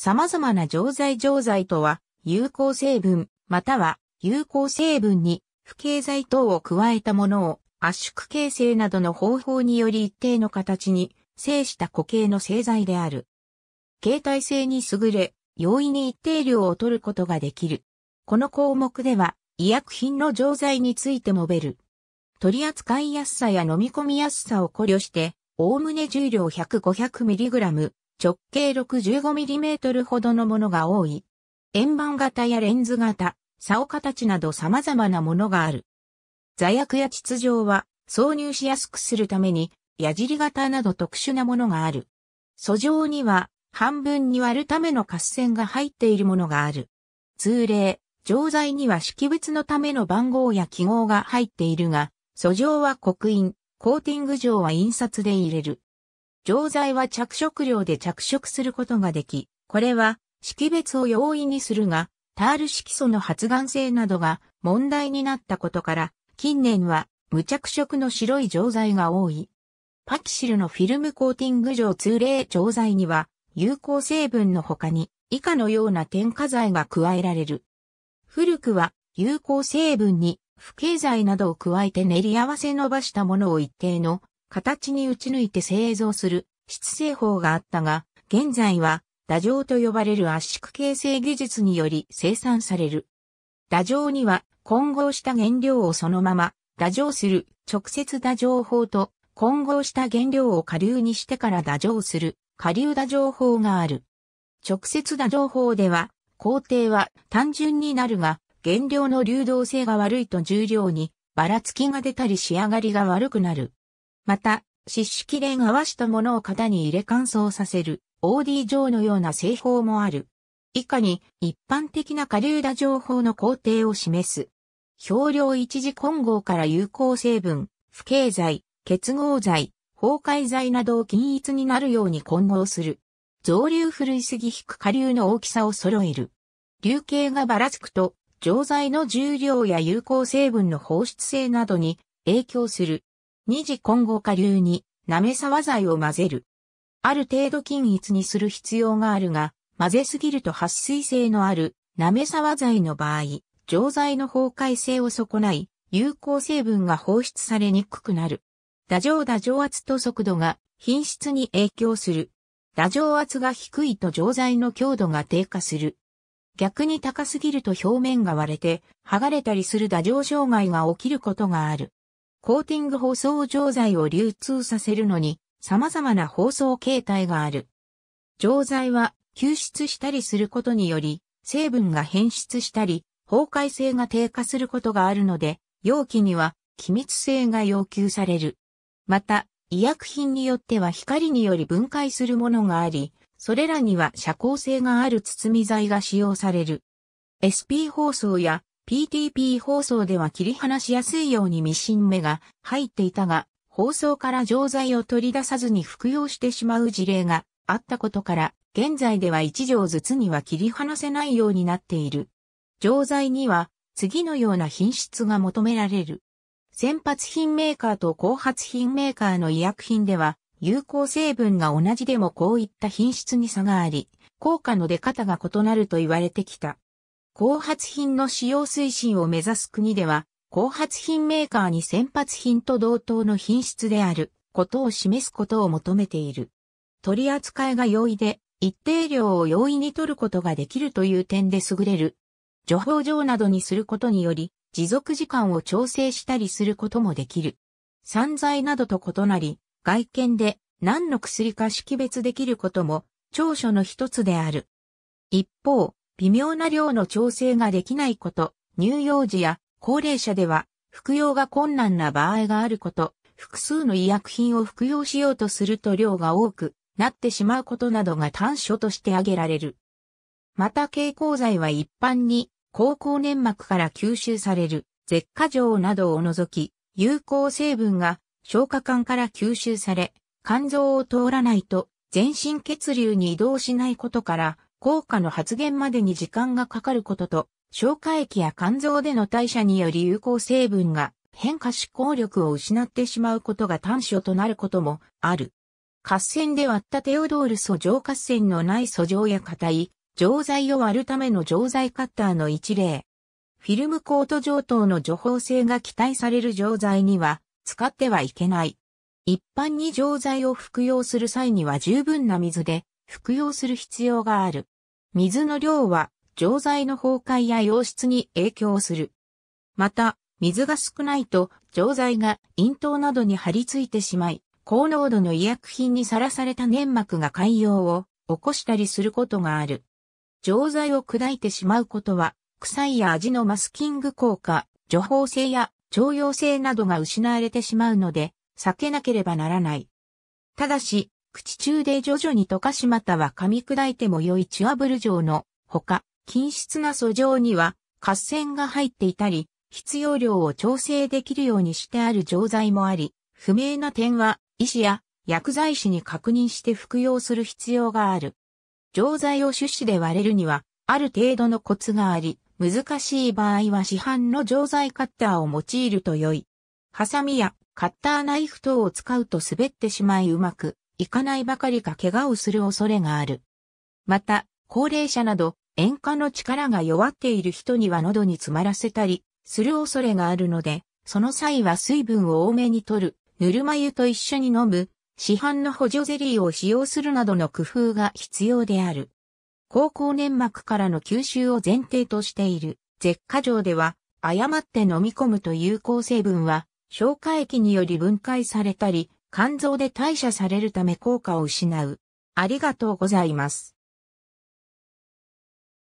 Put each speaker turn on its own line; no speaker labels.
様々な錠剤錠剤とは、有効成分、または有効成分に不経剤等を加えたものを圧縮形成などの方法により一定の形に生した固形の製剤である。形態性に優れ、容易に一定量を取ることができる。この項目では、医薬品の錠剤についてもべる。取り扱いやすさや飲み込みやすさを考慮して、おおむね重量 100-500mg、直径 65mm ほどのものが多い。円盤型やレンズ型、竿形など様々なものがある。座薬や秩序は挿入しやすくするために、矢尻型など特殊なものがある。素状には半分に割るための合線が入っているものがある。通例、錠剤には識別のための番号や記号が入っているが、素状は刻印、コーティング状は印刷で入れる。錠剤は着色料で着色することができ、これは識別を容易にするが、タール色素の発がん性などが問題になったことから、近年は無着色の白い錠剤が多い。パキシルのフィルムコーティング上通例錠剤には、有効成分の他に以下のような添加剤が加えられる。古くは有効成分に不経剤などを加えて練り合わせ伸ばしたものを一定の形に打ち抜いて製造する質製法があったが、現在は打錠と呼ばれる圧縮形成技術により生産される。打錠には混合した原料をそのまま打錠する直接打錠法と混合した原料を下流にしてから打錠する下流打錠法がある。直接打錠法では工程は単純になるが原料の流動性が悪いと重量にばらつきが出たり仕上がりが悪くなる。また、湿式連合わしと物を型に入れ乾燥させる、OD 状のような製法もある。以下に、一般的な下流打情報の工程を示す。表量一次混合から有効成分、不経剤、結合剤、崩壊剤などを均一になるように混合する。増流古いすぎ引く下流の大きさを揃える。流形がばらつくと、錠剤の重量や有効成分の放出性などに影響する。二次混合下流に、滑沢剤を混ぜる。ある程度均一にする必要があるが、混ぜすぎると撥水性のある、滑沢剤の場合、錠剤の崩壊性を損ない、有効成分が放出されにくくなる。打錠打錠圧と速度が品質に影響する。打錠圧が低いと錠剤の強度が低下する。逆に高すぎると表面が割れて、剥がれたりする打錠障害が起きることがある。コーティング包装錠剤を流通させるのに様々な包装形態がある。錠剤は吸湿したりすることにより成分が変質したり崩壊性が低下することがあるので容器には気密性が要求される。また医薬品によっては光により分解するものがあり、それらには遮光性がある包み剤が使用される。SP 包装や PTP 放送では切り離しやすいようにミシン目が入っていたが、放送から錠剤を取り出さずに服用してしまう事例があったことから、現在では1錠ずつには切り離せないようになっている。錠剤には次のような品質が求められる。先発品メーカーと後発品メーカーの医薬品では、有効成分が同じでもこういった品質に差があり、効果の出方が異なると言われてきた。後発品の使用推進を目指す国では、後発品メーカーに先発品と同等の品質であることを示すことを求めている。取り扱いが容易で、一定量を容易に取ることができるという点で優れる。情報状などにすることにより、持続時間を調整したりすることもできる。散財などと異なり、外見で何の薬か識別できることも長所の一つである。一方、微妙な量の調整ができないこと、乳幼児や高齢者では服用が困難な場合があること、複数の医薬品を服用しようとすると量が多くなってしまうことなどが短所として挙げられる。また蛍光剤は一般に高校粘膜から吸収される舌下状などを除き、有効成分が消化管から吸収され、肝臓を通らないと全身血流に移動しないことから、効果の発現までに時間がかかることと、消化液や肝臓での代謝により有効成分が変化し効力を失ってしまうことが短所となることもある。合戦で割ったテオドール素状合戦のない素状や硬い、錠剤を割るための錠剤カッターの一例。フィルムコート上等の除法性が期待される錠剤には使ってはいけない。一般に錠剤を服用する際には十分な水で服用する必要がある。水の量は、錠剤の崩壊や溶質に影響する。また、水が少ないと、錠剤が咽頭などに張り付いてしまい、高濃度の医薬品にさらされた粘膜が潰瘍を起こしたりすることがある。錠剤を砕いてしまうことは、臭いや味のマスキング効果、除法性や徴用性などが失われてしまうので、避けなければならない。ただし、口中で徐々に溶かしまたは噛み砕いても良いチュアブル状のほか、均質な素状には合線が入っていたり、必要量を調整できるようにしてある錠剤もあり、不明な点は医師や薬剤師に確認して服用する必要がある。錠剤を種子で割れるには、ある程度のコツがあり、難しい場合は市販の錠剤カッターを用いると良い。ハサミやカッターナイフ等を使うと滑ってしまいうまく行かないばかりか怪我をする恐れがある。また、高齢者など、塩化の力が弱っている人には喉に詰まらせたり、する恐れがあるので、その際は水分を多めに取る、ぬるま湯と一緒に飲む、市販の補助ゼリーを使用するなどの工夫が必要である。高校粘膜からの吸収を前提としている、舌下状では、誤って飲み込むと有効成分は、消化液により分解されたり、肝臓で代謝されるため効果を失う。ありがとうございます。